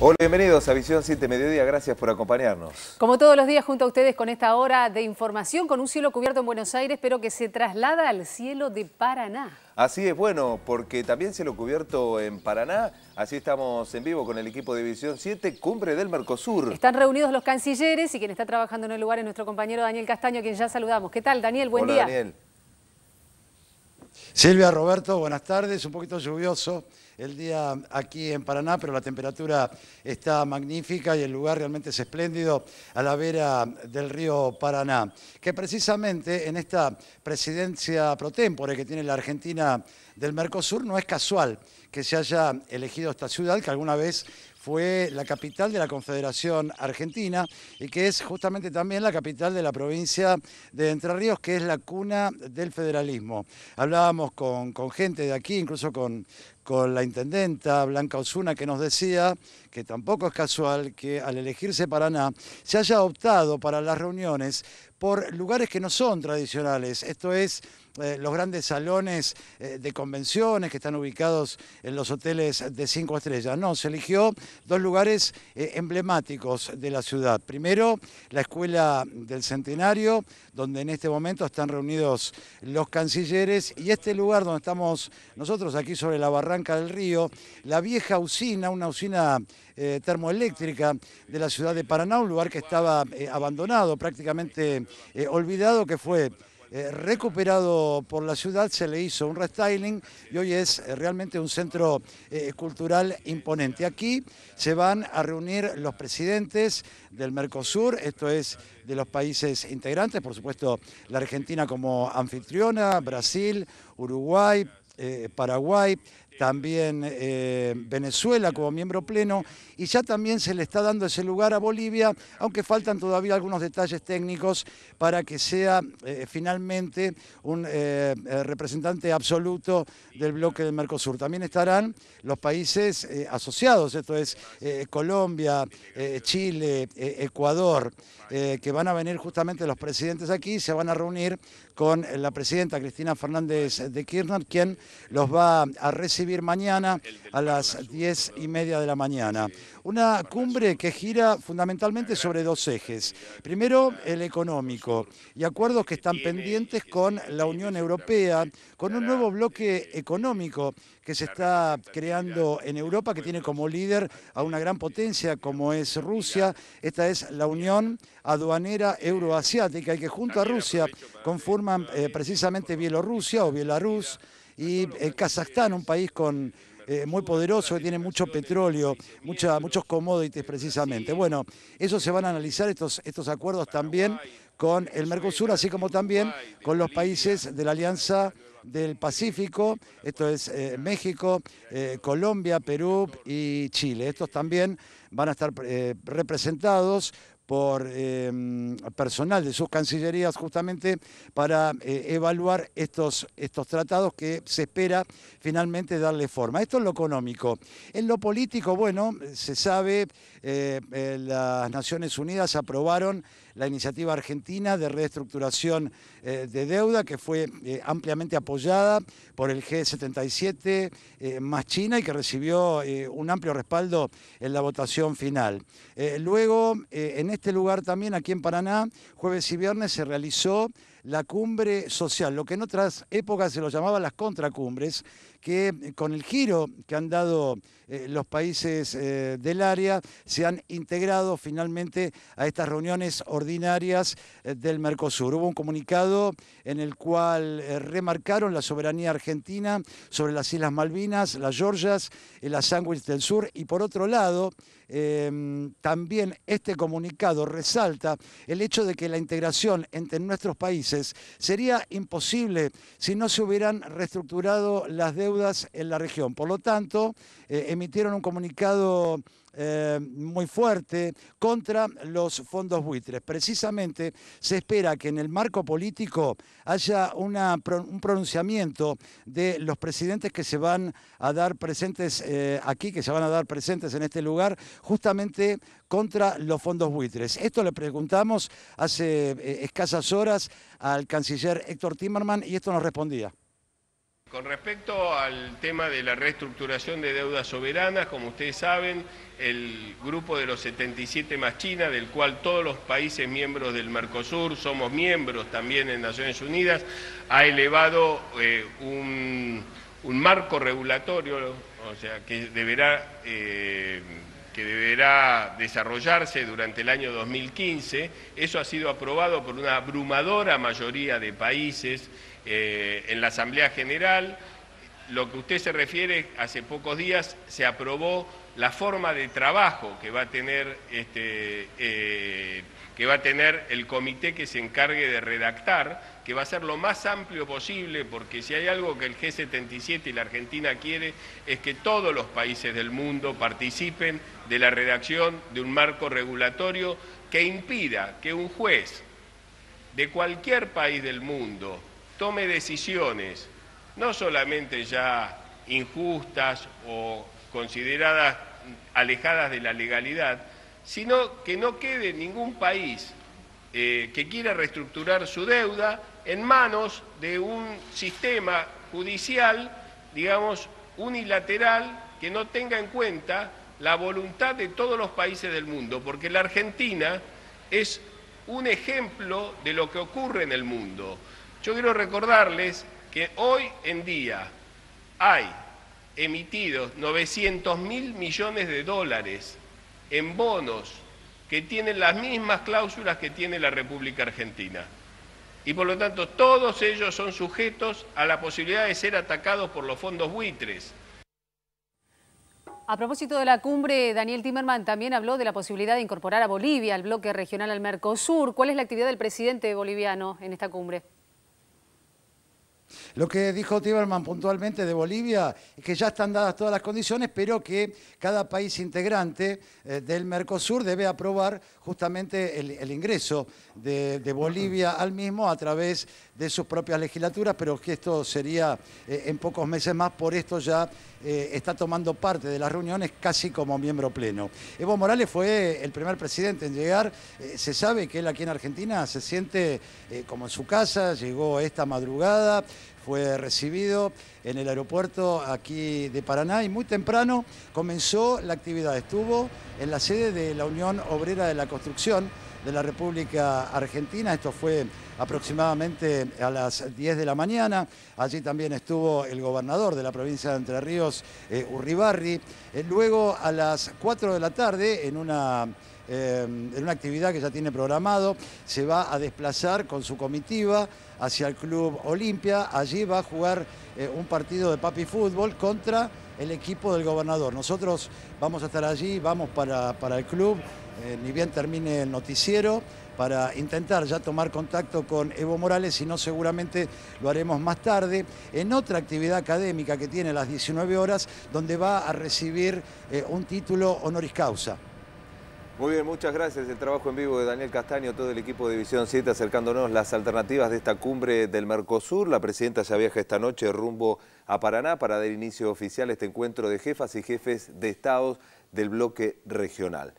Hola, bienvenidos a Visión 7 Mediodía, gracias por acompañarnos. Como todos los días junto a ustedes con esta hora de información, con un cielo cubierto en Buenos Aires, pero que se traslada al cielo de Paraná. Así es, bueno, porque también cielo cubierto en Paraná, así estamos en vivo con el equipo de Visión 7, Cumbre del Mercosur. Están reunidos los cancilleres y quien está trabajando en el lugar es nuestro compañero Daniel Castaño, a quien ya saludamos. ¿Qué tal, Daniel? Buen Hola, día. Daniel. Silvia, Roberto, buenas tardes. Un poquito lluvioso el día aquí en Paraná, pero la temperatura está magnífica y el lugar realmente es espléndido a la vera del río Paraná, que precisamente en esta presidencia pro tempore que tiene la Argentina del Mercosur no es casual que se haya elegido esta ciudad que alguna vez fue la capital de la Confederación Argentina y que es justamente también la capital de la provincia de Entre Ríos, que es la cuna del federalismo. Hablábamos con, con gente de aquí, incluso con, con la intendenta Blanca Osuna que nos decía que tampoco es casual que al elegirse Paraná se haya optado para las reuniones por lugares que no son tradicionales, esto es eh, los grandes salones eh, de convenciones que están ubicados en los hoteles de cinco estrellas. No, se eligió dos lugares eh, emblemáticos de la ciudad. Primero, la Escuela del Centenario, donde en este momento están reunidos los cancilleres, y este lugar donde estamos nosotros aquí sobre la barranca del Río, la vieja usina, una usina eh, termoeléctrica de la ciudad de Paraná, un lugar que estaba eh, abandonado, prácticamente eh, olvidado, que fue recuperado por la ciudad, se le hizo un restyling y hoy es realmente un centro cultural imponente. Aquí se van a reunir los presidentes del Mercosur, esto es de los países integrantes, por supuesto la Argentina como anfitriona, Brasil, Uruguay, Paraguay, también eh, Venezuela como miembro pleno y ya también se le está dando ese lugar a Bolivia, aunque faltan todavía algunos detalles técnicos para que sea eh, finalmente un eh, representante absoluto del bloque del Mercosur. También estarán los países asociados, esto es Colombia, Chile, Ecuador, que van a venir justamente los presidentes aquí, se van a reunir con la presidenta Cristina Fernández de Kirchner, quien los va a recibir mañana a las diez y media de la mañana. Una cumbre que gira fundamentalmente sobre dos ejes. Primero, el económico y acuerdos que están pendientes con la Unión Europea, con un nuevo bloque económico que se está creando en Europa, que tiene como líder a una gran potencia como es Rusia. Esta es la Unión Aduanera Euroasiática y que junto a Rusia conforman eh, precisamente Bielorrusia o Bielarus, y eh, Kazajstán, un país con eh, muy poderoso, que tiene mucho petróleo, muchos commodities precisamente. Bueno, eso se van a analizar estos, estos acuerdos también con el Mercosur, así como también con los países de la Alianza del Pacífico, esto es eh, México, Colombia, Perú y Chile. Estos también van a estar representados por em, personal de sus cancillerías justamente para eh, evaluar estos, estos tratados que se espera finalmente darle forma. Esto es lo económico. En lo político, bueno, se sabe, eh, eh, las Naciones Unidas aprobaron la iniciativa argentina de reestructuración eh, de deuda que fue eh, ampliamente apoyada por el G77 eh, más China y que recibió un amplio respaldo en la votación final. luego, en este lugar también, aquí en Paraná, jueves y viernes se realizó la cumbre social, lo que en otras épocas se lo llamaba las contracumbres, que con el giro que han dado eh, los países eh, del área se han integrado finalmente a estas reuniones ordinarias eh, del Mercosur. Hubo un comunicado en el cual remarcaron la soberanía argentina sobre las Islas Malvinas, las Georgias, las Sandwich del Sur y por otro lado Em, también este comunicado resalta el hecho de que la integración entre nuestros países sería imposible si no se hubieran reestructurado las deudas en la región. Por lo tanto, eh, emitieron un comunicado eh, muy fuerte contra los fondos buitres. Precisamente se espera que en el marco político haya un pronunciamiento de los presidentes que se van a dar presentes eh, aquí, que se van a dar presentes en este lugar, justamente contra los fondos buitres. Esto le preguntamos hace eh, escasas horas al canciller Héctor Timmerman y esto nos respondía. Con respecto al tema de la reestructuración de deudas soberanas, como ustedes saben, el grupo de los 77 más China, del cual todos los países miembros del Mercosur somos miembros también en Naciones Unidas, ha elevado eh, un, marco regulatorio, o sea, que deberá... Eh, que deberá desarrollarse durante el año 2015. Eso ha sido aprobado por una abrumadora mayoría de países eh, en la Asamblea General. Lo que usted se refiere, hace pocos días se aprobó la forma de trabajo que va a tener este, eh, que va a tener el comité que se encargue de redactar, que va a ser lo más amplio posible, porque si hay algo que el G77 y la Argentina quiere es que todos los países del mundo participen de la redacción de un marco regulatorio que impida que un juez de cualquier país del mundo tome decisiones, no solamente ya injustas o consideradas alejadas de la legalidad, sino que no quede ningún país eh, que quiera reestructurar su deuda en manos de un sistema judicial, digamos, unilateral, que no tenga en cuenta la voluntad de todos los países del mundo, porque la Argentina es un ejemplo de lo que ocurre en el mundo. Yo quiero recordarles que hoy en día hay emitidos 900 mil millones de dólares en bonos que tienen las mismas cláusulas que tiene la República Argentina. Y por lo tanto, todos ellos son sujetos a la posibilidad de ser atacados por los fondos buitres. A propósito de la cumbre, Daniel Timerman también habló de la posibilidad de incorporar a Bolivia al bloque regional al Mercosur. ¿Cuál es la actividad del presidente boliviano en esta cumbre? Lo que dijo Tiberman puntualmente de Bolivia es que ya están dadas todas las condiciones, pero que cada país integrante eh, del Mercosur debe aprobar justamente el, ingreso de, Bolivia al mismo a través de sus propias legislaturas, pero que esto sería eh, en pocos meses más, por esto ya eh, está tomando parte de las reuniones casi como miembro pleno. Evo Morales fue el primer presidente en llegar, se sabe que él aquí en Argentina se siente como en su casa, llegó esta madrugada fue recibido en el aeropuerto aquí de Paraná y muy temprano comenzó la actividad. Estuvo en la sede de la Unión Obrera de la Construcción de la República Argentina. Esto fue aproximadamente a las 10 de la mañana. Allí también estuvo el gobernador de la provincia de Entre Ríos, eh, Urribarri. Eh, luego a las 4 de la tarde, en una eh, en una actividad que ya tiene programado, se va a desplazar con su comitiva hacia el Club Olimpia. Allí va a jugar un partido de papi fútbol contra el equipo del gobernador. Nosotros vamos a estar allí, vamos para, el club, eh, ni bien termine el noticiero, para intentar ya tomar contacto con Evo Morales, si no seguramente lo haremos más tarde, en otra actividad académica que tiene a las 19 horas, donde va a recibir eh, un título honoris causa. Muy bien, muchas gracias. El trabajo en vivo de Daniel Castaño, todo el equipo de División 7 acercándonos las alternativas de esta cumbre del Mercosur. La presidenta ya viaja esta noche rumbo a Paraná para dar inicio oficial a este encuentro de jefas y jefes de estados del bloque regional.